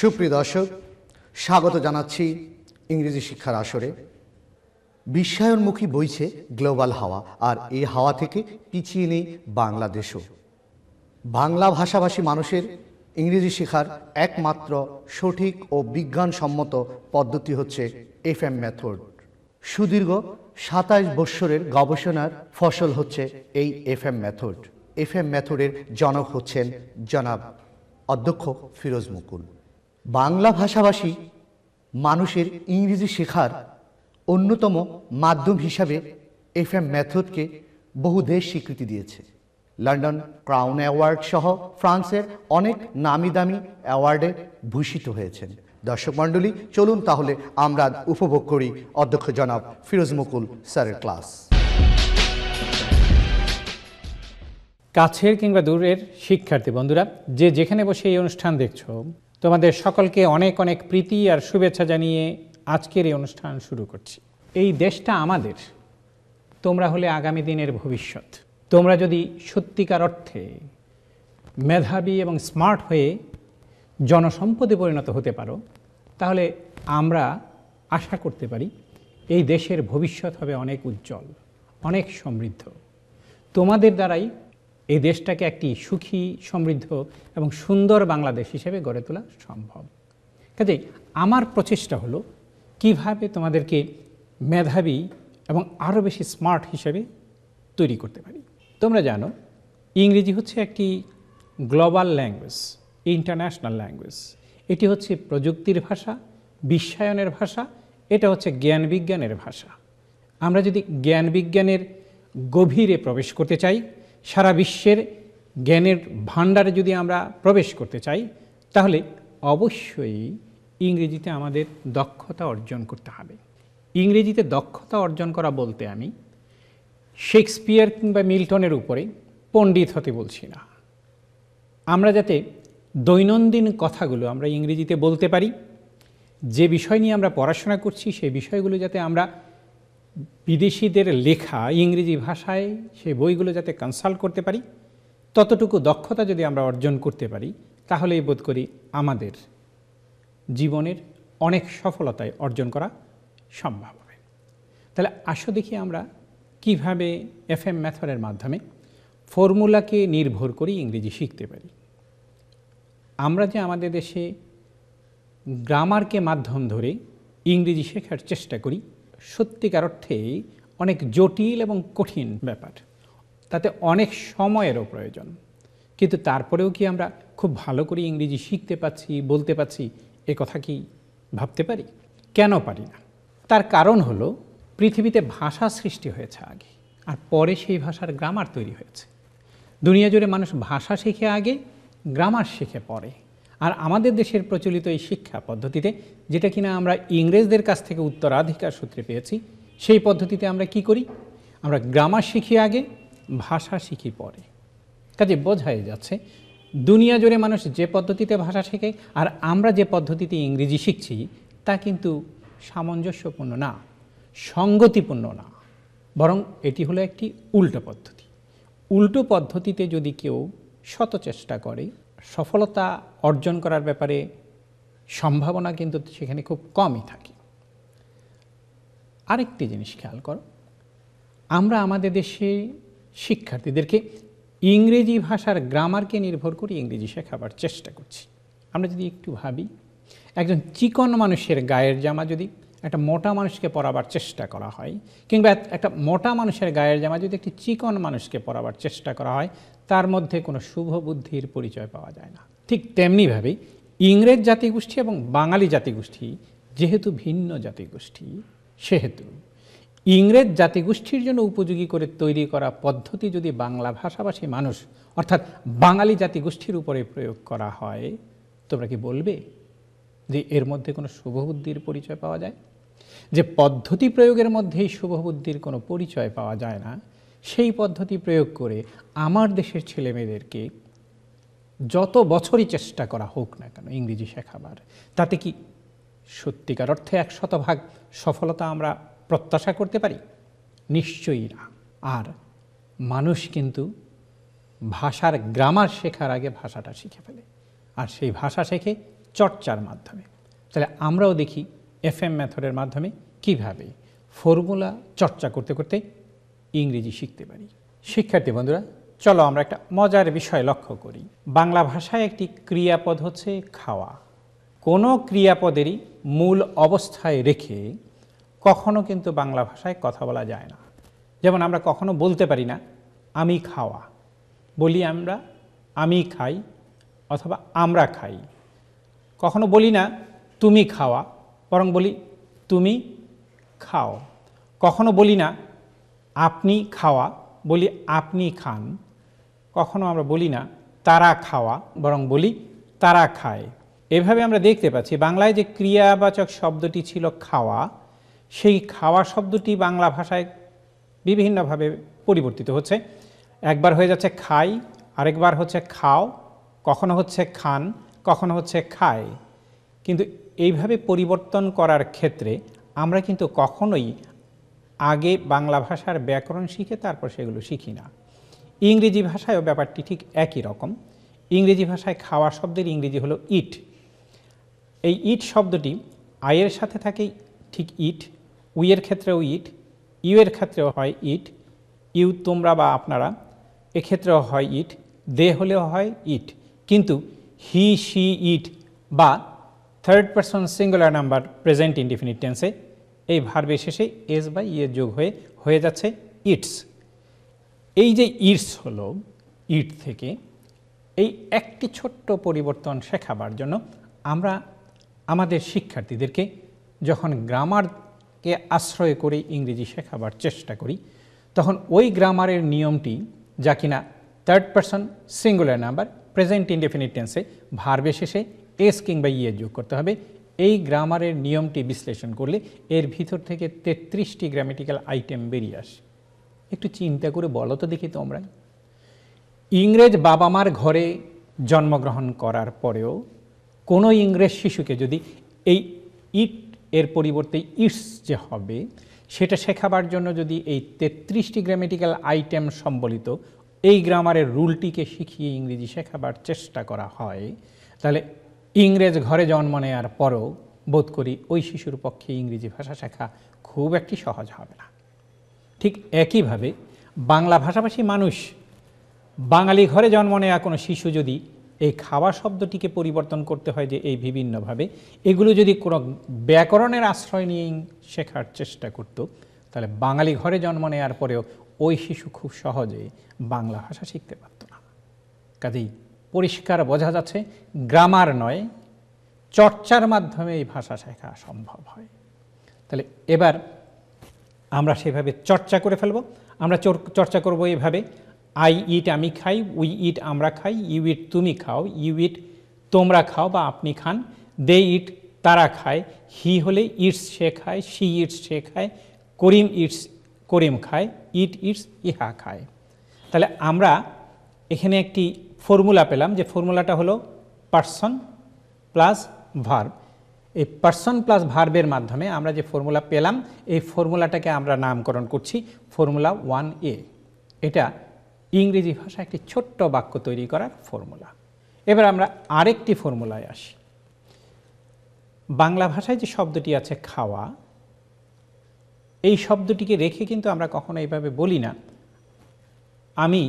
সুপ্রিয় দর্শক স্বাগত জানাচ্ছি ইংরেজি শিক্ষার আসরে বিশ্বায়নমুখী বইছে গ্লোবাল হাওয়া আর এই হাওয়া থেকে পিছিয়ে নেই বাংলাদেশও বাংলা ভাষাভাষী মানুষের ইংরেজি শেখার একমাত্র সঠিক ও বিজ্ঞানসম্মত পদ্ধতি হচ্ছে এফ এম মেথড সুদীর্ঘ সাতাইশ বৎসরের গবেষণার ফসল হচ্ছে এই F M method F M মেথডের জনক হচ্ছেন জনাব অধ্যক্ষ ফিরোজ মুকুল বাংলা ভাষাভাষী মানুষের ইংরেজি শেখার অন্যতম মাধ্যম হিসাবে এফ এম ম্যাথডকে বহু দেশ স্বীকৃতি দিয়েছে লন্ডন ক্রাউন অ্যাওয়ার্ড সহ ফ্রান্সের অনেক নামি দামি অ্যাওয়ার্ডে ভূষিত হয়েছেন দর্শক মণ্ডলী চলুন তাহলে আমরা উপভোগ করি অধ্যক্ষ জনাব ফিরোজ মুকুল স্যারের ক্লাস কাছের কিংবা দূরের শিক্ষার্থী বন্ধুরা যে যেখানে বসে এই অনুষ্ঠান দেখছো তোমাদের সকলকে অনেক অনেক প্রীতি আর শুভেচ্ছা জানিয়ে আজকের এই অনুষ্ঠান শুরু করছি এই দেশটা আমাদের তোমরা হলে আগামী দিনের ভবিষ্যৎ তোমরা যদি সত্যিকার অর্থে মেধাবী এবং স্মার্ট হয়ে জনসম্পদে পরিণত হতে পারো তাহলে আমরা আশা করতে পারি এই দেশের ভবিষ্যৎ হবে অনেক উজ্জ্বল অনেক সমৃদ্ধ তোমাদের দ্বারাই এই দেশটাকে একটি সুখী সমৃদ্ধ এবং সুন্দর বাংলাদেশ হিসেবে গড়ে তোলা সম্ভব কাজে আমার প্রচেষ্টা হলো কিভাবে তোমাদেরকে মেধাবী এবং আরও বেশি স্মার্ট হিসেবে তৈরি করতে পারি তোমরা জানো ইংরেজি হচ্ছে একটি গ্লোবাল ল্যাঙ্গুয়েজ ইন্টারন্যাশনাল ল্যাঙ্গুয়েজ এটি হচ্ছে প্রযুক্তির ভাষা বিশ্বায়নের ভাষা এটা হচ্ছে জ্ঞান বিজ্ঞানের ভাষা আমরা যদি জ্ঞান বিজ্ঞানের গভীরে প্রবেশ করতে চাই সারা বিশ্বের জ্ঞানের ভাণ্ডারে যদি আমরা প্রবেশ করতে চাই তাহলে অবশ্যই ইংরেজিতে আমাদের দক্ষতা অর্জন করতে হবে ইংরেজিতে দক্ষতা অর্জন করা বলতে আমি শেক্সপিয়ার কিংবা মিল্টনের উপরে পণ্ডিত হতে বলছি না আমরা যাতে দৈনন্দিন কথাগুলো আমরা ইংরেজিতে বলতে পারি যে বিষয় নিয়ে আমরা পড়াশোনা করছি সেই বিষয়গুলো যাতে আমরা বিদেশিদের লেখা ইংরেজি ভাষায় সেই বইগুলো যাতে কনসাল্ট করতে পারি ততটুকু দক্ষতা যদি আমরা অর্জন করতে পারি এই বোধ করি আমাদের জীবনের অনেক সফলতায় অর্জন করা সম্ভব হবে তাহলে আসো দেখি আমরা কিভাবে এফ এম ম্যাথরের মাধ্যমে ফর্মুলাকে নির্ভর করে ইংরেজি শিখতে পারি আমরা যে আমাদের দেশে গ্রামারকে মাধ্যম ধরে ইংরেজি শেখার চেষ্টা করি সত্যিকার অর্থেই অনেক জটিল এবং কঠিন ব্যাপার তাতে অনেক সময়েরও প্রয়োজন কিন্তু তারপরেও কি আমরা খুব ভালো করে ইংরেজি শিখতে পাচ্ছি বলতে পাচ্ছি এ কথা কি ভাবতে পারি কেন পারি না তার কারণ হলো পৃথিবীতে ভাষা সৃষ্টি হয়েছে আগে আর পরে সেই ভাষার গ্রামার তৈরি হয়েছে দুনিয়া জুড়ে মানুষ ভাষা শিখে আগে গ্রামার শিখে পরে আর আমাদের দেশের প্রচলিত এই শিক্ষা পদ্ধতিতে যেটা কিনা আমরা ইংরেজদের কাছ থেকে উত্তরাধিকার সূত্রে পেয়েছি সেই পদ্ধতিতে আমরা কি করি আমরা গ্রামার শিখি আগে ভাষা শিখি পরে কাজে বোঝাই যাচ্ছে দুনিয়া জুড়ে মানুষ যে পদ্ধতিতে ভাষা শেখে আর আমরা যে পদ্ধতিতে ইংরেজি শিখছি তা কিন্তু সামঞ্জস্যপূর্ণ না সঙ্গতিপূর্ণ না বরং এটি হলো একটি উল্টো পদ্ধতি উল্টো পদ্ধতিতে যদি কেউ শত চেষ্টা করে সফলতা অর্জন করার ব্যাপারে সম্ভাবনা কিন্তু সেখানে খুব কমই থাকে আরেকটি জিনিস খেয়াল করো আমরা আমাদের দেশে শিক্ষার্থীদেরকে ইংরেজি ভাষার গ্রামারকে নির্ভর করে ইংরেজি শেখাবার চেষ্টা করছি আমরা যদি একটু ভাবি একজন চিকন মানুষের গায়ের জামা যদি একটা মোটা মানুষকে পরাবার চেষ্টা করা হয় কিংবা একটা মোটা মানুষের গায়ের জামা যদি একটি চিকন মানুষকে পরাবার চেষ্টা করা হয় তার মধ্যে কোনো শুভ বুদ্ধির পরিচয় পাওয়া যায় না ঠিক তেমনিভাবেই ইংরেজ জাতিগোষ্ঠী এবং বাঙালি জাতিগোষ্ঠী যেহেতু ভিন্ন জাতিগোষ্ঠী সেহেতু ইংরেজ জাতিগোষ্ঠীর জন্য উপযোগী করে তৈরি করা পদ্ধতি যদি বাংলা ভাষাভাষী মানুষ অর্থাৎ বাঙালি জাতিগোষ্ঠীর উপরে প্রয়োগ করা হয় তোমরা কি বলবে যে এর মধ্যে কোনো শুভবুদ্ধির পরিচয় পাওয়া যায় যে পদ্ধতি প্রয়োগের মধ্যেই শুভবুদ্ধির কোনো পরিচয় পাওয়া যায় না সেই পদ্ধতি প্রয়োগ করে আমার দেশের ছেলেমেয়েদেরকে যত বছরই চেষ্টা করা হোক না কেন ইংরেজি শেখাবার তাতে কি সত্যিকার অর্থে এক শতভাগ সফলতা আমরা প্রত্যাশা করতে পারি নিশ্চয়ই না আর মানুষ কিন্তু ভাষার গ্রামার শেখার আগে ভাষাটা শিখে ফেলে আর সেই ভাষা শেখে চর্চার মাধ্যমে তাহলে আমরাও দেখি এফ এম মেথডের মাধ্যমে কিভাবে ফর্মুলা চর্চা করতে করতে ইংরেজি শিখতে পারি শিক্ষার্থী বন্ধুরা চলো আমরা একটা মজার বিষয় লক্ষ্য করি বাংলা ভাষায় একটি ক্রিয়াপদ হচ্ছে খাওয়া কোনো ক্রিয়াপদেরই মূল অবস্থায় রেখে কখনো কিন্তু বাংলা ভাষায় কথা বলা যায় না যেমন আমরা কখনো বলতে পারি না আমি খাওয়া বলি আমরা আমি খাই অথবা আমরা খাই কখনো বলি না তুমি খাওয়া বরং বলি তুমি খাও কখনো বলি না আপনি খাওয়া বলি আপনি খান কখনো আমরা বলি না তারা খাওয়া বরং বলি তারা খায় এভাবে আমরা দেখতে পাচ্ছি বাংলায় যে ক্রিয়াবাচক শব্দটি ছিল খাওয়া সেই খাওয়া শব্দটি বাংলা ভাষায় বিভিন্নভাবে পরিবর্তিত হচ্ছে একবার হয়ে যাচ্ছে খাই আরেকবার হচ্ছে খাও কখনো হচ্ছে খান কখনো হচ্ছে খায় কিন্তু এইভাবে পরিবর্তন করার ক্ষেত্রে আমরা কিন্তু কখনোই আগে বাংলা ভাষার ব্যাকরণ শিখে তারপর সেগুলো শিখি না ইংরেজি ভাষায়ও ব্যাপারটি ঠিক একই রকম ইংরেজি ভাষায় খাওয়া শব্দের ইংরেজি হলো ইট এই ইট শব্দটি আয়ের সাথে থাকে ঠিক ইট উইয়ের ক্ষেত্রেও ইট ইউয়ের ক্ষেত্রেও হয় ইট ইউ তোমরা বা আপনারা এক্ষেত্রেও হয় ইট দে হলেও হয় ইট কিন্তু হি সি ইট বা third person singular number present indefinite টেন্সে এই ভার্বের শেষে এস বা ইয়ে যোগ হয়ে হয়ে যাচ্ছে ইটস এই যে ইটস হলো ইট থেকে এই একটি ছোট্ট পরিবর্তন শেখাবার জন্য আমরা আমাদের শিক্ষার্থীদেরকে যখন গ্রামারকে আশ্রয় করে ইংরেজি শেখাবার চেষ্টা করি তখন ওই গ্রামারের নিয়মটি যা কিনা third person singular number present indefinite টেন্সে ভার্বে শেষে এস কিংবা ইয়ে যোগ করতে হবে এই গ্রামারের নিয়মটি বিশ্লেষণ করলে এর ভিতর থেকে তেত্রিশটি গ্রামেটিক্যাল আইটেম বেরিয়ে আসে একটু চিন্তা করে বলো তো দেখি তোমরা ইংরেজ বাবা মার ঘরে জন্মগ্রহণ করার পরেও কোনো ইংরেজ শিশুকে যদি এই ইট এর পরিবর্তে ইটস যে হবে সেটা শেখাবার জন্য যদি এই তেত্রিশটি গ্রামেটিক্যাল আইটেম সম্বলিত এই গ্রামারের রুলটিকে শিখিয়ে ইংরেজি শেখাবার চেষ্টা করা হয় তাহলে ইংরেজ ঘরে জন্ম নেওয়ার পরও বোধ করি ওই শিশুর পক্ষে ইংরেজি ভাষা শেখা খুব একটি সহজ হবে না ঠিক একইভাবে বাংলা ভাষাভাষী মানুষ বাঙালি ঘরে জন্ম নেওয়া কোনো শিশু যদি এই খাওয়া শব্দটিকে পরিবর্তন করতে হয় যে এই বিভিন্নভাবে এগুলো যদি কোনো ব্যাকরণের আশ্রয় নিয়ে শেখার চেষ্টা করত তাহলে বাঙালি ঘরে জন্ম নেওয়ার পরেও ওই শিশু খুব সহজে বাংলা ভাষা শিখতে পারত না কাজেই পরিষ্কার বোঝা যাচ্ছে গ্রামার নয় চর্চার মাধ্যমে এই ভাষা শেখা সম্ভব হয় তাহলে এবার আমরা সেভাবে চর্চা করে ফেলব আমরা চর্চা করব এইভাবে আই ইট আমি খাই উই ইট আমরা খাই ইউ ইট তুমি খাও ইউ ইট তোমরা খাও বা আপনি খান দে ইট তারা খায় হি হলে ইটস সে খায় সি ইটস সে খায় করিম ইটস করিম খায় ইট ইটস ইহা খায় তাহলে আমরা এখানে একটি ফর্মুলা পেলাম যে ফর্মুলাটা হলো পার্সন প্লাস ভার্ব এই পার্সন প্লাস ভার্বের মাধ্যমে আমরা যে ফর্মুলা পেলাম এই ফর্মুলাটাকে আমরা নামকরণ করছি ফর্মুলা ওয়ান এ এটা ইংরেজি ভাষা একটি ছোট্ট বাক্য তৈরি করার ফর্মুলা এবার আমরা আরেকটি ফর্মুলায় আসি বাংলা ভাষায় যে শব্দটি আছে খাওয়া এই শব্দটিকে রেখে কিন্তু আমরা কখনো এইভাবে বলি না আমি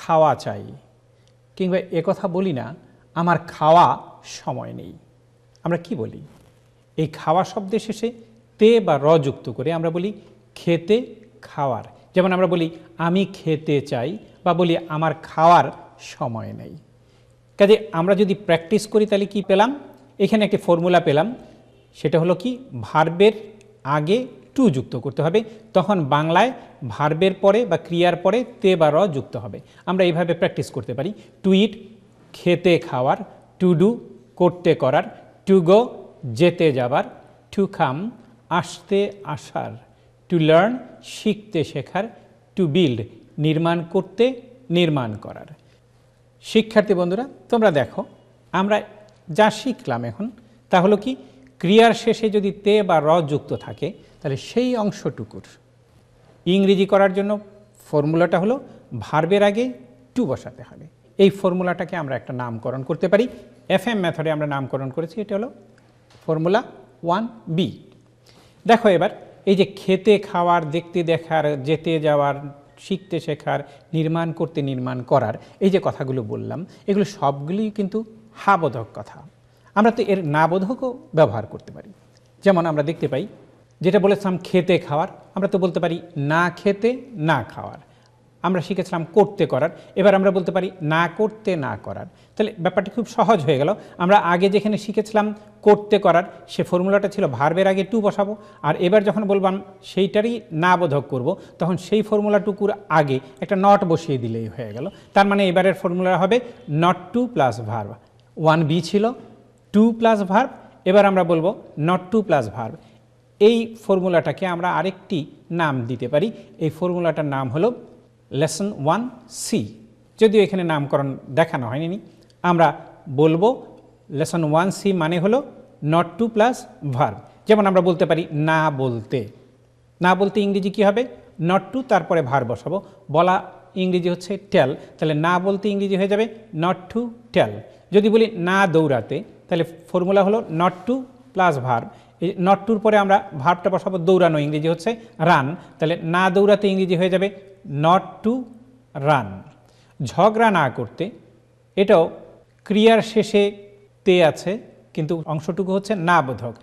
খাওয়া চাই কিংবা কথা বলি না আমার খাওয়া সময় নেই আমরা কি বলি এই খাওয়া শব্দের শেষে তে বা র যুক্ত করে আমরা বলি খেতে খাওয়ার যেমন আমরা বলি আমি খেতে চাই বা বলি আমার খাওয়ার সময় নেই কাজে আমরা যদি প্র্যাকটিস করি তাহলে কি পেলাম এখানে একটি ফর্মুলা পেলাম সেটা হলো কি ভার্বের আগে টু যুক্ত করতে হবে তখন বাংলায় ভার্বের পরে বা ক্রিয়ার পরে তে বা র যুক্ত হবে আমরা এইভাবে প্র্যাকটিস করতে পারি টু ইট খেতে খাওয়ার টু ডু করতে করার টু গো যেতে যাবার টু খাম আসতে আসার টু লার্ন শিখতে শেখার টু বিল্ড নির্মাণ করতে নির্মাণ করার শিক্ষার্থী বন্ধুরা তোমরা দেখো আমরা যা শিখলাম এখন তা হলো কি ক্রিয়ার শেষে যদি তে বা র যুক্ত থাকে তাহলে সেই অংশটুকুর ইংরেজি করার জন্য ফর্মুলাটা হলো ভার্বের আগে টু বসাতে হবে এই ফর্মুলাটাকে আমরা একটা নামকরণ করতে পারি এফ এম মেথডে আমরা নামকরণ করেছি এটা হলো ফর্মুলা ওয়ান বি দেখো এবার এই যে খেতে খাওয়ার দেখতে দেখার যেতে যাওয়ার শিখতে শেখার নির্মাণ করতে নির্মাণ করার এই যে কথাগুলো বললাম এগুলো সবগুলি কিন্তু হাবোধক কথা আমরা তো এর নাবোধকও ব্যবহার করতে পারি যেমন আমরা দেখতে পাই যেটা বলেছিলাম খেতে খাওয়ার আমরা তো বলতে পারি না খেতে না খাওয়ার আমরা শিখেছিলাম করতে করার এবার আমরা বলতে পারি না করতে না করার তাহলে ব্যাপারটি খুব সহজ হয়ে গেল আমরা আগে যেখানে শিখেছিলাম করতে করার সে ফর্মুলাটা ছিল ভার্বের আগে টু বসাবো আর এবার যখন বলবাম সেইটারই না বোধক করব তখন সেই ফর্মুলাটুকুর আগে একটা নট বসিয়ে দিলেই হয়ে গেল তার মানে এবারের ফর্মুলা হবে not to plus verb one B ছিল টু প্লাস ভার্ব এবার আমরা বলবো নট টু প্লাস ভার্ব এই ফর্মুলাটাকে আমরা আরেকটি নাম দিতে পারি এই ফর্মুলাটার নাম হলো লেসন ওয়ান সি যদিও এখানে নামকরণ দেখানো হয়নি আমরা বলবো লেসন ওয়ান সি মানে হলো নট টু প্লাস ভার্ব যেমন আমরা বলতে পারি না বলতে না বলতে ইংরেজি কি হবে নট টু তারপরে ভার বসাবো বলা ইংরেজি হচ্ছে টেল তাহলে না বলতে ইংরেজি হয়ে যাবে নট টু টেল যদি বলি না দৌড়াতে তাহলে ফর্মুলা হলো নট টু প্লাস ভার্ব এই নট টুর পরে আমরা ভার্বটা বসাবো দৌড়ানো ইংরেজি হচ্ছে রান তাহলে না দৌড়াতে ইংরেজি হয়ে যাবে নট টু রান ঝগড়া না করতে এটাও ক্রিয়ার শেষে তে আছে কিন্তু অংশটুকু হচ্ছে না বোধক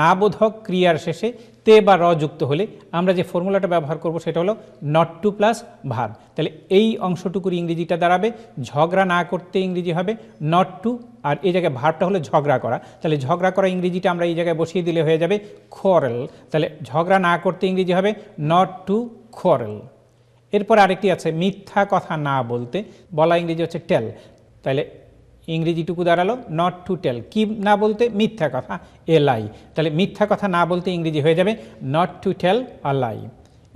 না বোধক ক্রিয়ার শেষে তে বা র যুক্ত হলে আমরা যে ফর্মুলাটা ব্যবহার করব সেটা হলো নট টু প্লাস ভার তাহলে এই অংশটুকুর ইংরেজিটা দাঁড়াবে ঝগড়া না করতে ইংরেজি হবে নট টু আর এই জায়গায় ভাবটা হলো ঝগড়া করা তাহলে ঝগড়া করা ইংরেজিটা আমরা এই জায়গায় বসিয়ে দিলে হয়ে যাবে খোরেল তাহলে ঝগড়া না করতে ইংরেজি হবে নট টু খোরেল এরপর আরেকটি আছে মিথ্যা কথা না বলতে বলা ইংরেজি হচ্ছে টেল তাহলে ইংরেজিটুকু দাঁড়ালো নট টু টেল কি না বলতে মিথ্যা কথা এ লাই তাহলে মিথ্যা কথা না বলতে ইংরেজি হয়ে যাবে নট টু টেল আ লাই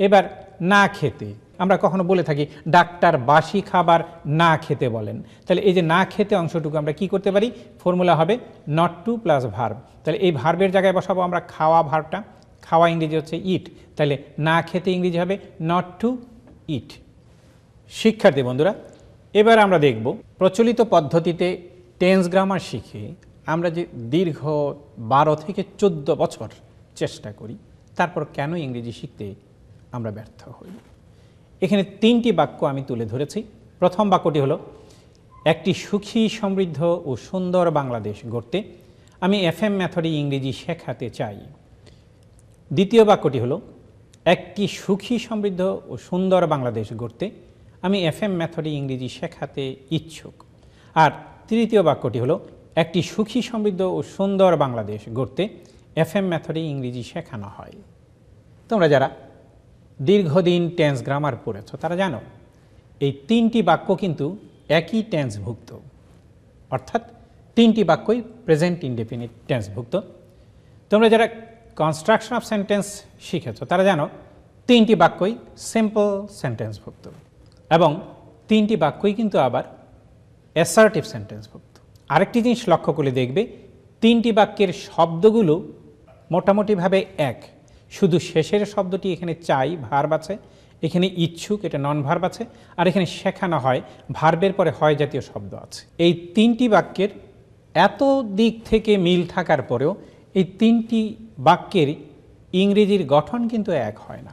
এবার না খেতে আমরা কখনো বলে থাকি ডাক্তার বাসি খাবার না খেতে বলেন তাহলে এই যে না খেতে অংশটুকু আমরা কি করতে পারি ফর্মুলা হবে নট টু প্লাস ভার্ব তাহলে এই ভার্বের জায়গায় বসাবো আমরা খাওয়া ভার্বটা খাওয়া ইংরেজি হচ্ছে ইট তাহলে না খেতে ইংরেজি হবে নট টু ইট শিক্ষার্থী বন্ধুরা এবার আমরা দেখব প্রচলিত পদ্ধতিতে টেন্স গ্রামার শিখে আমরা যে দীর্ঘ বারো থেকে চোদ্দ বছর চেষ্টা করি তারপর কেন ইংরেজি শিখতে আমরা ব্যর্থ হই এখানে তিনটি বাক্য আমি তুলে ধরেছি প্রথম বাক্যটি হলো একটি সুখী সমৃদ্ধ ও সুন্দর বাংলাদেশ গড়তে আমি এফ এম মেথডে ইংরেজি শেখাতে চাই দ্বিতীয় বাক্যটি হলো একটি সুখী সমৃদ্ধ ও সুন্দর বাংলাদেশ গড়তে আমি এফ এম মেথডে ইংরেজি শেখাতে ইচ্ছুক আর তৃতীয় বাক্যটি হলো একটি সুখী সমৃদ্ধ ও সুন্দর বাংলাদেশ গড়তে এফ এম মেথডে ইংরেজি শেখানো হয় তোমরা যারা দীর্ঘদিন টেন্স গ্রামার পড়েছ তারা জানো এই তিনটি বাক্য কিন্তু একই টেন্সভুক্ত অর্থাৎ তিনটি বাক্যই প্রেজেন্ট ইনডেফিনিট টেন্সভুক্ত তোমরা যারা কনস্ট্রাকশন অফ সেন্টেন্স শিখেছ তারা জানো তিনটি বাক্যই সিম্পল সেন্টেন্সভুক্ত এবং তিনটি বাক্যই কিন্তু আবার অ্যাসার্টিভ সেন্টেন্সভুক্ত আরেকটি জিনিস লক্ষ্য করে দেখবে তিনটি বাক্যের শব্দগুলো মোটামুটিভাবে এক শুধু শেষের শব্দটি এখানে চাই ভার্ব আছে এখানে ইচ্ছুক এটা নন ভার্ব আছে আর এখানে শেখানো হয় ভার্বের পরে হয় জাতীয় শব্দ আছে এই তিনটি বাক্যের এত দিক থেকে মিল থাকার পরেও এই তিনটি বাক্যের ইংরেজির গঠন কিন্তু এক হয় না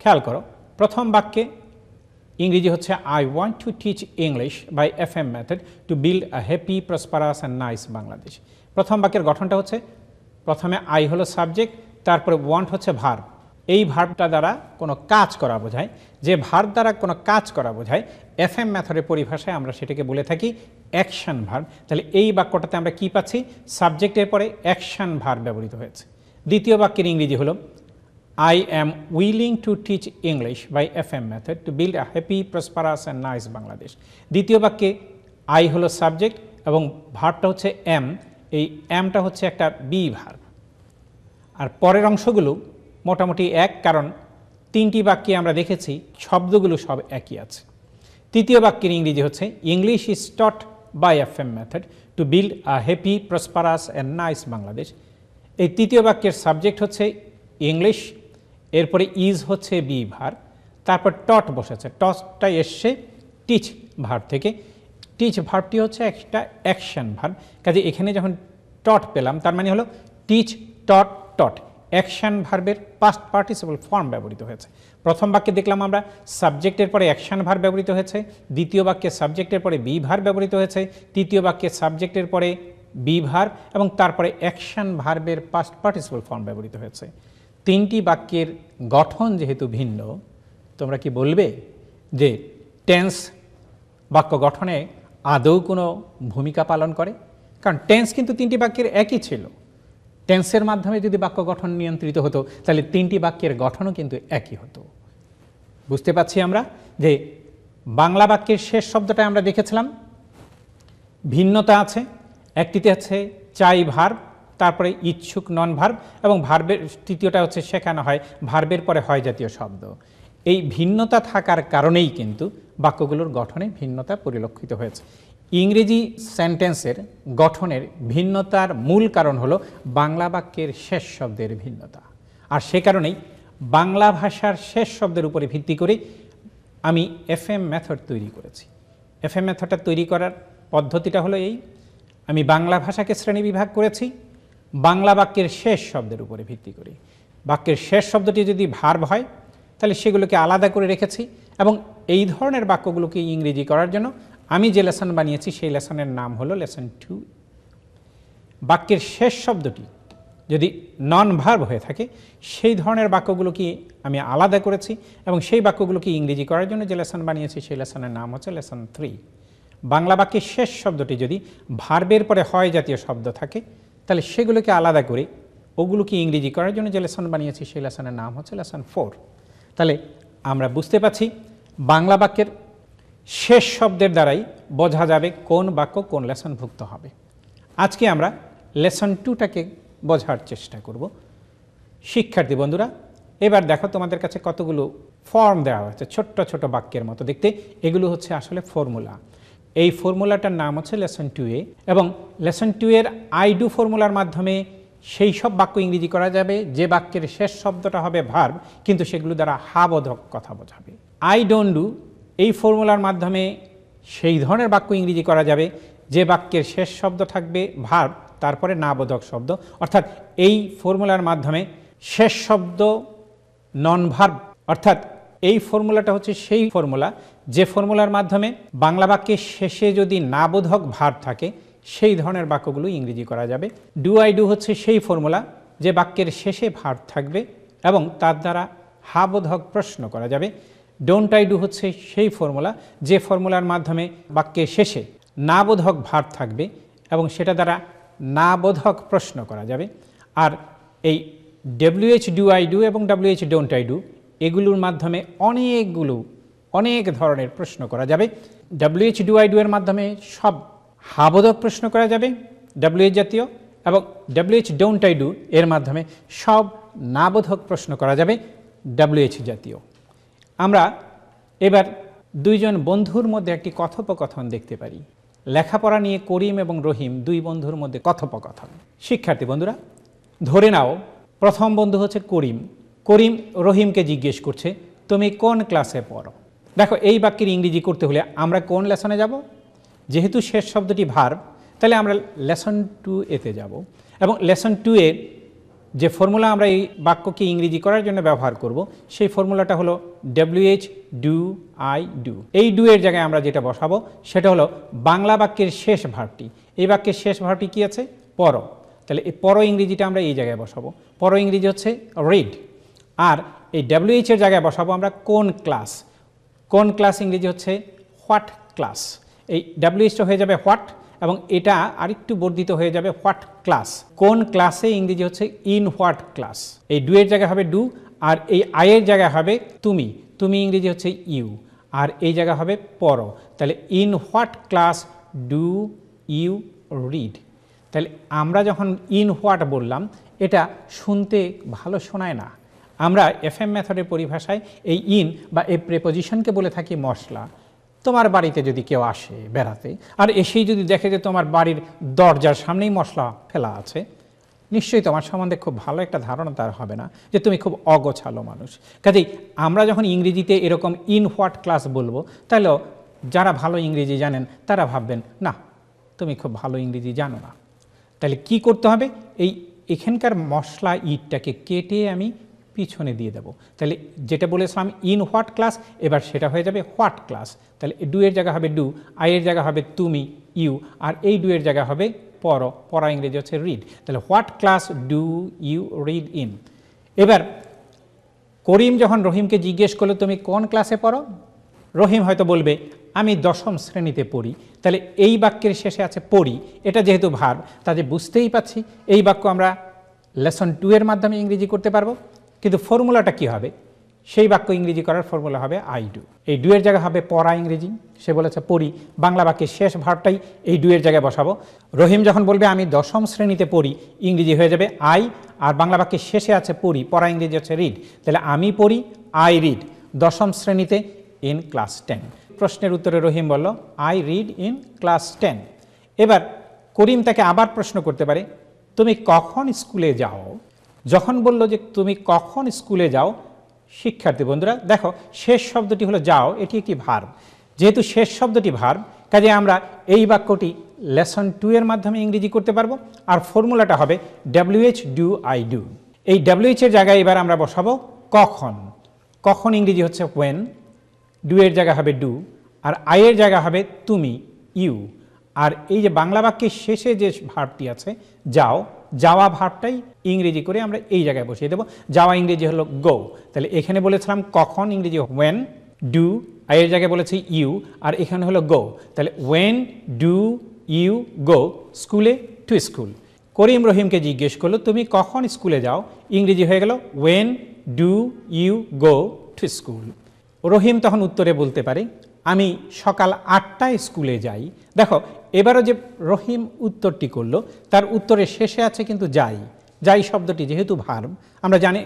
খেয়াল করো প্রথম বাক্যে ইংরেজি হচ্ছে I want to teach English by F M method to build a happy prosperous and nice Bangladesh প্রথম বাক্যের গঠনটা হচ্ছে প্রথমে আই হলো সাবজেক্ট তারপরে ওয়ান্ট হচ্ছে ভার্ব এই ভার্বটা দ্বারা কোনো কাজ করা বোঝায় যে ভার্ব দ্বারা কোনো কাজ করা বোঝায় এফ এম ম্যাথডের পরিভাষায় আমরা সেটাকে বলে থাকি অ্যাকশন ভার্ব তাহলে এই বাক্যটাতে আমরা কি পাচ্ছি সাবজেক্টের পরে অ্যাকশন ভার্ব ব্যবহৃত হয়েছে দ্বিতীয় বাক্যের ইংরেজি হলো I am willing to teach English by F M method to build a happy prosperous and nice Bangladesh দ্বিতীয় বাক্যে আই হলো সাবজেক্ট এবং ভার্বটা হচ্ছে এম এই এমটা হচ্ছে একটা বি ভার্ব আর পরের অংশগুলো মোটামুটি এক কারণ তিনটি বাক্যে আমরা দেখেছি শব্দগুলো সব একই আছে তৃতীয় বাক্যের ইংরেজি হচ্ছে English is taught by F M method to build a happy prosperous and nice Bangladesh এই তৃতীয় বাক্যের সাবজেক্ট হচ্ছে ইংলিশ এরপরে ইজ হচ্ছে বি ভার তারপর টট বসেছে টটটা এসছে টিচ ভার থেকে টিচ ভার্বটি হচ্ছে একটা অ্যাকশন ভার্ব কাজে এখানে যখন টট পেলাম তার মানে হলো টিচ টট ডট অ্যাকশান ভার্বের পাস্ট পার্টিসিপল ফর্ম ব্যবহৃত হয়েছে প্রথম বাক্যে দেখলাম আমরা সাবজেক্টের পরে অ্যাকশান ভার ব্যবহৃত হয়েছে দ্বিতীয় বাক্যে সাবজেক্টের পরে বি ভার ব্যবহৃত হয়েছে তৃতীয় বাক্যে সাবজেক্টের পরে বি ভার এবং তারপরে অ্যাকশান ভার্বের পাস্ট পার্টিসিপল ফর্ম ব্যবহৃত হয়েছে তিনটি বাক্যের গঠন যেহেতু ভিন্ন তোমরা কি বলবে যে টেন্স বাক্য গঠনে আদৌ কোনো ভূমিকা পালন করে কারণ টেন্স কিন্তু তিনটি বাক্যের একই ছিল টেন্সের মাধ্যমে যদি বাক্য গঠন নিয়ন্ত্রিত হতো তাহলে তিনটি বাক্যের গঠনও কিন্তু একই হতো বুঝতে পাচ্ছি আমরা যে বাংলা বাক্যের শেষ শব্দটা আমরা দেখেছিলাম ভিন্নতা আছে একটিতে আছে চাই ভার্ব তারপরে ইচ্ছুক নন ভার্ব এবং ভার্বের তৃতীয়টা হচ্ছে শেখানো হয় ভার্বের পরে হয় জাতীয় শব্দ এই ভিন্নতা থাকার কারণেই কিন্তু বাক্যগুলোর গঠনে ভিন্নতা পরিলক্ষিত হয়েছে ইংরেজি সেন্টেন্সের গঠনের ভিন্নতার মূল কারণ হলো বাংলা বাক্যের শেষ শব্দের ভিন্নতা আর সে কারণেই বাংলা ভাষার শেষ শব্দের উপরে ভিত্তি করে আমি এফ এম মেথড তৈরি করেছি এফ এম মেথডটা তৈরি করার পদ্ধতিটা হলো এই আমি বাংলা ভাষাকে শ্রেণীবিভাগ করেছি বাংলা বাক্যের শেষ শব্দের উপরে ভিত্তি করে বাক্যের শেষ শব্দটি যদি ভার্ব হয় তাহলে সেগুলোকে আলাদা করে রেখেছি এবং এই ধরনের বাক্যগুলোকে ইংরেজি করার জন্য আমি যে লেসন বানিয়েছি সেই লেসনের নাম হলো লেসন টু বাক্যের শেষ শব্দটি যদি নন ভার্ব হয়ে থাকে সেই ধরনের বাক্যগুলোকে আমি আলাদা করেছি এবং সেই বাক্যগুলোকে ইংরেজি করার জন্য যে লেসন বানিয়েছি সেই লেসনের নাম হচ্ছে লেসন থ্রি বাংলা বাক্যের শেষ শব্দটি যদি ভার্বের পরে হয় জাতীয় শব্দ থাকে তাহলে সেগুলোকে আলাদা করে ওগুলোকে ইংরেজি করার জন্য যে লেসন বানিয়েছি সেই লেসনের নাম হচ্ছে লেসন ফোর তাহলে আমরা বুঝতে পারছি বাংলা বাক্যের শেষ শব্দের দ্বারাই বোঝা যাবে কোন বাক্য কোন লেসনভুক্ত হবে আজকে আমরা লেসন টুটাকে বোঝার চেষ্টা করব শিক্ষার্থী বন্ধুরা এবার দেখো তোমাদের কাছে কতগুলো ফর্ম দেওয়া হয়েছে ছোট্ট ছোট বাক্যের মতো দেখতে এগুলো হচ্ছে আসলে ফর্মুলা এই ফর্মুলাটার নাম হচ্ছে লেসন টু এ এবং লেসন টু এর আই ডু ফর্মুলার মাধ্যমে সেই সব বাক্য ইংরেজি করা যাবে যে বাক্যের শেষ শব্দটা হবে ভার্ব কিন্তু সেগুলো দ্বারা হাবধক কথা বোঝাবে আই ডোন্ট ডু এই ফর্মুলার মাধ্যমে সেই ধরনের বাক্য ইংরেজি করা যাবে যে বাক্যের শেষ শব্দ থাকবে ভার তারপরে নাবোধক শব্দ অর্থাৎ এই ফর্মুলার মাধ্যমে শেষ শব্দ নন ভার অর্থাৎ এই ফর্মুলাটা হচ্ছে সেই ফর্মুলা যে ফর্মুলার মাধ্যমে বাংলা বাক্যের শেষে যদি নাবোধক ভার থাকে সেই ধরনের বাক্যগুলো ইংরেজি করা যাবে ডু আই ডু হচ্ছে সেই ফর্মুলা যে বাক্যের শেষে ভার থাকবে এবং তার দ্বারা হাবোধক প্রশ্ন করা যাবে ডোন্ট আই ডু হচ্ছে সেই ফর্মুলা যে ফর্মুলার মাধ্যমে বাক্যের শেষে না বোধক ভার থাকবে এবং সেটা দ্বারা না বোধক প্রশ্ন করা যাবে আর এই ডব্লিউএইচ ডু আই ডু এবং ডাব্লিউএইচ ডোন্ট আই ডু এগুলোর মাধ্যমে অনেকগুলো অনেক ধরনের প্রশ্ন করা যাবে ডাব্লিউএইচ ডু আই ডু এর মাধ্যমে সব হাবোধক প্রশ্ন করা যাবে ডাব্লিউএইচ জাতীয় এবং ডাব্লিউএইচ ডোন্ট আই ডু এর মাধ্যমে সব নাবোধক প্রশ্ন করা যাবে ডাব্লিউএইচ জাতীয় আমরা এবার দুইজন বন্ধুর মধ্যে একটি কথোপকথন দেখতে পারি লেখাপড়া নিয়ে করিম এবং রহিম দুই বন্ধুর মধ্যে কথোপকথন শিক্ষার্থী বন্ধুরা ধরে নাও প্রথম বন্ধু হচ্ছে করিম করিম রহিমকে জিজ্ঞেস করছে তুমি কোন ক্লাসে পড়ো দেখো এই বাক্যের ইংরেজি করতে হলে আমরা কোন লেসনে যাব যেহেতু শেষ শব্দটি ভার তাহলে আমরা লেসন টু এতে যাব এবং লেসন টু এ যে ফর্মুলা আমরা এই বাক্যকে ইংরেজি করার জন্য ব্যবহার করব সেই ফর্মুলাটা হলো এইচ ডু আই ডু এই ডু এর জায়গায় আমরা যেটা বসাবো সেটা হলো বাংলা বাক্যের শেষ ভাবটি এই বাক্যের শেষ ভাবটি কি আছে পর তাহলে এই পর ইংরেজিটা আমরা এই জায়গায় বসাবো পর ইংরেজি হচ্ছে রেড আর এই ডব্লিউএইচ এর জায়গায় বসাবো আমরা কোন ক্লাস কোন ক্লাস ইংরেজি হচ্ছে হোয়াট ক্লাস এই ডাব্লিউএইচটা হয়ে যাবে হোয়াট এবং এটা আরেকটু বর্ধিত হয়ে যাবে হোয়াট ক্লাস কোন ক্লাসে ইংরেজি হচ্ছে ইন হোয়াট ক্লাস এই ডুয়ের জায়গায় হবে ডু আর এই আয়ের জায়গায় হবে তুমি তুমি ইংরেজি হচ্ছে ইউ আর এই জায়গা হবে পড়ো তাহলে in what class do you read তাহলে আমরা যখন ইন হোয়াট বললাম এটা শুনতে ভালো শোনায় না আমরা এফএম মেথডের পরিভাষায় এই ইন বা এই প্রেপোজিশনকে বলে থাকি মশলা তোমার বাড়িতে যদি কেউ আসে বেড়াতে আর এসেই যদি দেখে যে তোমার বাড়ির দরজার সামনেই মশলা ফেলা আছে নিশ্চয়ই তোমার সম্বন্ধে খুব ভালো একটা ধারণা তার হবে না যে তুমি খুব অগোছালো মানুষ কাজেই আমরা যখন ইংরেজিতে এরকম ইন হোয়াট ক্লাস বলবো তাহলেও যারা ভালো ইংরেজি জানেন তারা ভাববেন না তুমি খুব ভালো ইংরেজি জানো না তাহলে কি করতে হবে এই এখানকার মশলা ইটটাকে কেটে আমি পিছনে দিয়ে দেব তাহলে যেটা বলেছিলাম ইন হোয়াট ক্লাস এবার সেটা হয়ে যাবে হোয়াট ক্লাস তাহলে ডু এর জায়গা হবে ডু আয়ের জায়গা হবে তুমি ইউ আর এই ডু এর জায়গা হবে পর পড়া ইংরেজি হচ্ছে রিড তাহলে what class do you read in এবার করিম যখন রহিমকে জিজ্ঞেস করলো তুমি কোন ক্লাসে পড়ো রহিম হয়তো বলবে আমি দশম শ্রেণীতে পড়ি তাহলে এই বাক্যের শেষে আছে পড়ি এটা যেহেতু ভার তাদের বুঝতেই পাচ্ছি এই বাক্য আমরা লেসন টু এর মাধ্যমে ইংরেজি করতে পারবো কিন্তু ফর্মুলাটা কি হবে সেই বাক্য ইংরেজি করার ফর্মুলা হবে আই ডু এই ডুয়ের জায়গায় হবে পড়া ইংরেজি সে বলেছে পড়ি বাংলা বাক্যের শেষ ভাবটাই এই ডুয়ের জায়গায় বসাবো রহিম যখন বলবে আমি দশম শ্রেণীতে পড়ি ইংরেজি হয়ে যাবে আই আর বাংলা বাক্যের শেষে আছে পড়ি পড়া ইংরেজি হচ্ছে রিড তাহলে আমি পড়ি আই রিড দশম শ্রেণীতে ইন ক্লাস টেন প্রশ্নের উত্তরে রহিম বলল I read in class ten এবার করিম তাকে আবার প্রশ্ন করতে পারে তুমি কখন স্কুলে যাও যখন বলল যে তুমি কখন স্কুলে যাও শিক্ষার্থী বন্ধুরা দেখো শেষ শব্দটি হলো যাও এটি একটি ভার যেহেতু শেষ শব্দটি ভার কাজে আমরা এই বাক্যটি লেসন টু এর মাধ্যমে ইংরেজি করতে পারবো আর ফর্মুলাটা হবে ডাব্লিউএইচ ডু আই ডু এই ডাব্লিউএইচের জায়গায় এবার আমরা বসাবো কখন কখন ইংরেজি হচ্ছে ওয়েন ডু এর জায়গা হবে ডু আর আই এর জায়গা হবে তুমি ইউ আর এই যে বাংলা বাক্যের শেষে যে ভাবটি আছে যাও যাওয়া ভাবটাই ইংরেজি করে আমরা এই জায়গায় বসিয়ে দেবো যাওয়া ইংরেজি হলো গো তাহলে এখানে বলেছিলাম কখন ইংরেজি ওয়েন ডু আর এর জায়গায় বলেছি ইউ আর এখানে হলো গো তাহলে ওয়েন ডু ইউ গো স্কুলে টু স্কুল করিম রহিমকে জিজ্ঞেস করলো তুমি কখন স্কুলে যাও ইংরেজি হয়ে গেল when do you go to school Rahim তখন উত্তরে বলতে পারে আমি সকাল আটটায় স্কুলে যাই দেখো এবারও যে রহিম উত্তরটি করলো তার উত্তরের শেষে আছে কিন্তু যাই যাই শব্দটি যেহেতু ভার্ব আমরা জানি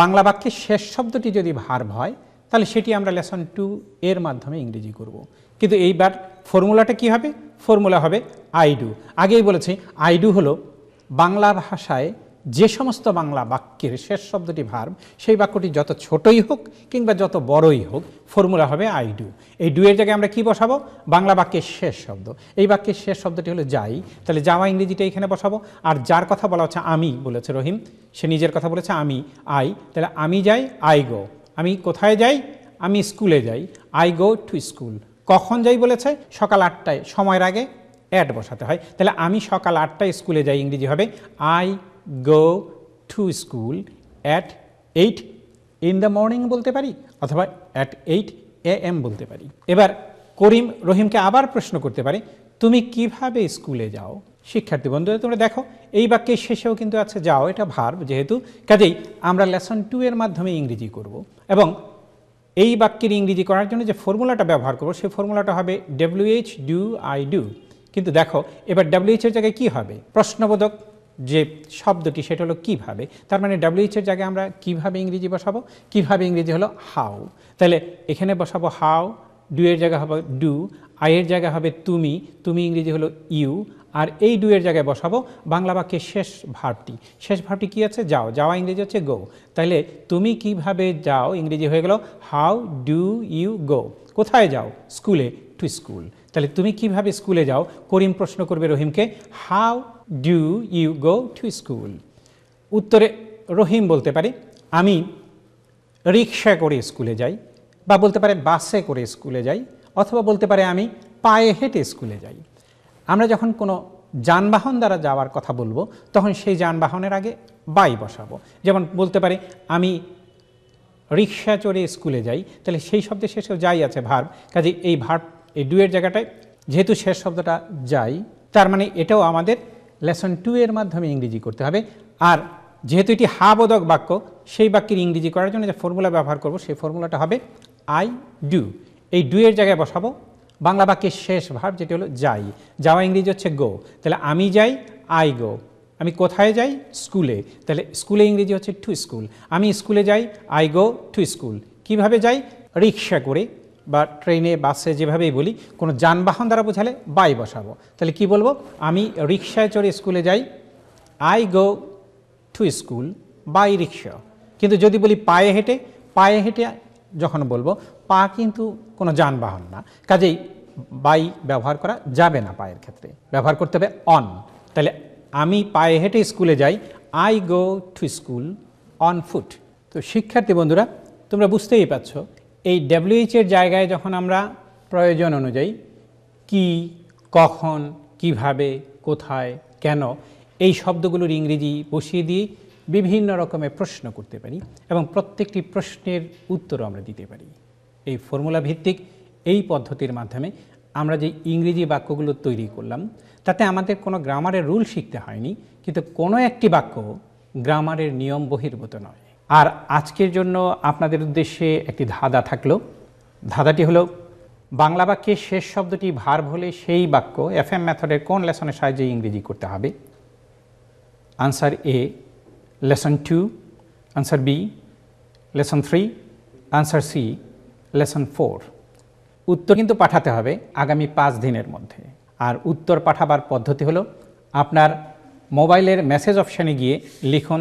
বাংলা বাক্যের শেষ শব্দটি যদি ভার্ব হয় তাহলে সেটি আমরা লেসন টু এর মাধ্যমে ইংরেজি করব। কিন্তু এইবার ফর্মুলাটা কি হবে ফর্মুলা হবে আই ডু আগেই বলেছি আই ডু হলো বাংলা ভাষায় যে সমস্ত বাংলা বাক্যের শেষ শব্দটি ভার্ব সেই বাক্যটি যত ছোটই হোক কিংবা যত বড়ই হোক ফর্মুলা হবে আই ডু এই ডুয়ের জায়গায় আমরা কি বসাবো বাংলা বাক্যের শেষ শব্দ এই বাক্যের শেষ শব্দটি হলো যাই তাহলে যাওয়া ইংরেজিটা এখানে বসাবো আর যার কথা বলা হচ্ছে আমি বলেছে রহিম সে নিজের কথা বলেছে আমি আই তাহলে আমি যাই আই গো আমি কোথায় যাই আমি স্কুলে যাই আই গো টু স্কুল কখন যাই বলেছে সকাল আটটায় সময়ের আগে অ্যাড বসাতে হয় তাহলে আমি সকাল আটটায় স্কুলে যাই ইংরেজি হবে আই go to school at 8 in the morning বলতে পারি অথবা at 8 am বলতে পারি এবার করিম রহিমকে আবার প্রশ্ন করতে পারে তুমি কিভাবে স্কুলে যাও শিক্ষার্থী বন্ধুরা তোমরা দেখো এই বাক্যের শেষেও কিন্তু আছে যাও এটা ভার্ব যেহেতু কাজেই আমরা লেসন টু এর মাধ্যমে ইংরেজি করব এবং এই বাক্যের ইংরেজি করার জন্য যে ফর্মুলাটা ব্যবহার করব সেই ফর্মুলাটা হবে এইচ ডু আই ডু কিন্তু দেখো এবার এর জায়গায় কি হবে প্রশ্নবোধক যে শব্দটি সেটা হলো কিভাবে তার মানে ডাব্লিউএইচের জায়গায় আমরা কিভাবে ইংরেজি বসাবো কিভাবে ইংরেজি হলো হাউ তাহলে এখানে বসাবো হাউ ডুয়ের জায়গা হবে ডু আয়ের জায়গা হবে তুমি তুমি ইংরেজি হলো ইউ আর এই ডুয়ের জায়গায় বসাবো বাংলা বাক্যের শেষ ভাবটি শেষ ভাবটি কী আছে যাও যাওয়া ইংরেজি হচ্ছে গো তাহলে তুমি কিভাবে যাও ইংরেজি হয়ে গেল হাউ ডু ইউ গো কোথায় যাও স্কুলে টু স্কুল তাহলে তুমি কিভাবে স্কুলে যাও করিম প্রশ্ন করবে রহিমকে how do you go to school উত্তরে রহিম বলতে পারে আমি রিক্সা করে স্কুলে যাই বা বলতে পারে বাসে করে স্কুলে যাই অথবা বলতে পারে আমি পায়ে হেঁটে স্কুলে যাই আমরা যখন কোনো যানবাহন দ্বারা যাওয়ার কথা বলবো তখন সেই যানবাহনের আগে বাই বসাবো যেমন বলতে পারে আমি রিক্সা চড়ে স্কুলে যাই তাহলে সেই শব্দের শেষেও যাই আছে ভার্ব কাজে এই ভার্ব এই ডুয়ের জায়গাটায় যেহেতু শেষ শব্দটা যাই তার মানে এটাও আমাদের লেসন টু এর মাধ্যমে ইংরেজি করতে হবে আর যেহেতু এটি হাবোধক বাক্য সেই বাক্যের ইংরেজি করার জন্য যে ফর্মুলা ব্যবহার করব সেই ফর্মুলাটা হবে আই ডু এই ডু এর জায়গায় বসাবো বাংলা বাক্যের শেষ ভাব যেটি হলো যাই যাওয়া ইংরেজি হচ্ছে গো তাহলে আমি যাই আই গো আমি কোথায় যাই স্কুলে তাহলে স্কুলে ইংরেজি হচ্ছে টু স্কুল আমি স্কুলে যাই আই গো টু স্কুল কিভাবে যাই রিক্সা করে বা ট্রেনে বাসে যেভাবেই বলি কোনো যানবাহন দ্বারা বোঝালে বাই বসাবো তাহলে কি বলবো আমি রিক্সায় চড়ে স্কুলে যাই I go to school by rickshaw কিন্তু যদি বলি পায়ে হেঁটে পায়ে হেঁটে যখন বলবো পা কিন্তু কোনো যানবাহন না কাজেই বাই ব্যবহার করা যাবে না পায়ের ক্ষেত্রে ব্যবহার করতে হবে অন তাহলে আমি পায়ে হেঁটে স্কুলে যাই I go to school on foot তো শিক্ষার্থী বন্ধুরা তোমরা বুঝতেই পারছো এই এর জায়গায় যখন আমরা প্রয়োজন অনুযায়ী কি কখন কিভাবে কোথায় কেন এই শব্দগুলোর ইংরেজি বসিয়ে দিয়ে বিভিন্ন রকমের প্রশ্ন করতে পারি এবং প্রত্যেকটি প্রশ্নের উত্তরও আমরা দিতে পারি এই ফর্মুলা ভিত্তিক এই পদ্ধতির মাধ্যমে আমরা যে ইংরেজি বাক্যগুলো তৈরি করলাম তাতে আমাদের কোনো গ্রামারের রুল শিখতে হয়নি কিন্তু কোনো একটি বাক্য গ্রামারের নিয়ম বহির্ভূত নয় আর আজকের জন্য আপনাদের উদ্দেশ্যে একটি ধাঁধা থাকলো ধাঁধাটি হলো বাংলা বাক্যের শেষ শব্দটি ভার হলে সেই বাক্য এফ এম মেথডের কোন লেসনের সাহায্যে ইংরেজি করতে হবে answer A lesson two answer B lesson three answer C lesson four উত্তর কিন্তু পাঠাতে হবে আগামী পাঁচ দিনের মধ্যে আর উত্তর পাঠাবার পদ্ধতি হলো আপনার মোবাইলের মেসেজ অপশানে গিয়ে লিখুন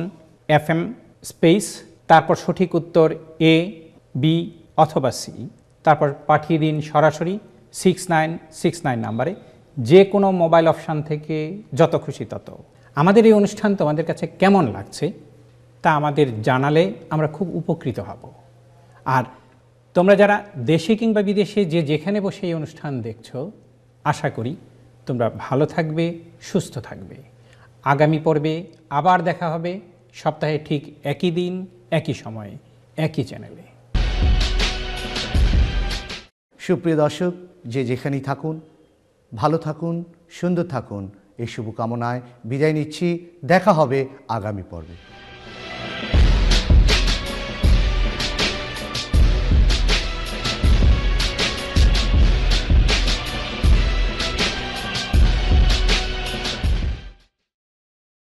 এফ এম স্পেস তারপর সঠিক উত্তর এ বি অথবা সি তারপর পাঠিয়ে দিন সরাসরি সিক্স নাইন সিক্স নাইন নাম্বারে যে কোনো মোবাইল অপশান থেকে যত খুশি তত আমাদের এই অনুষ্ঠান তোমাদের কাছে কেমন লাগছে তা আমাদের জানালে আমরা খুব উপকৃত হব আর তোমরা যারা দেশে কিংবা বিদেশে যে যেখানে বসে এই অনুষ্ঠান দেখছো আশা করি তোমরা ভালো থাকবে সুস্থ থাকবে আগামী পর্বে আবার দেখা হবে সপ্তাহে ঠিক একই দিন একই সময় একই চ্যানেলে সুপ্রিয় দর্শক যে যেখানেই থাকুন ভালো থাকুন সুন্দর থাকুন এই শুভকামনায় বিদায় নিচ্ছি দেখা হবে আগামী পর্বে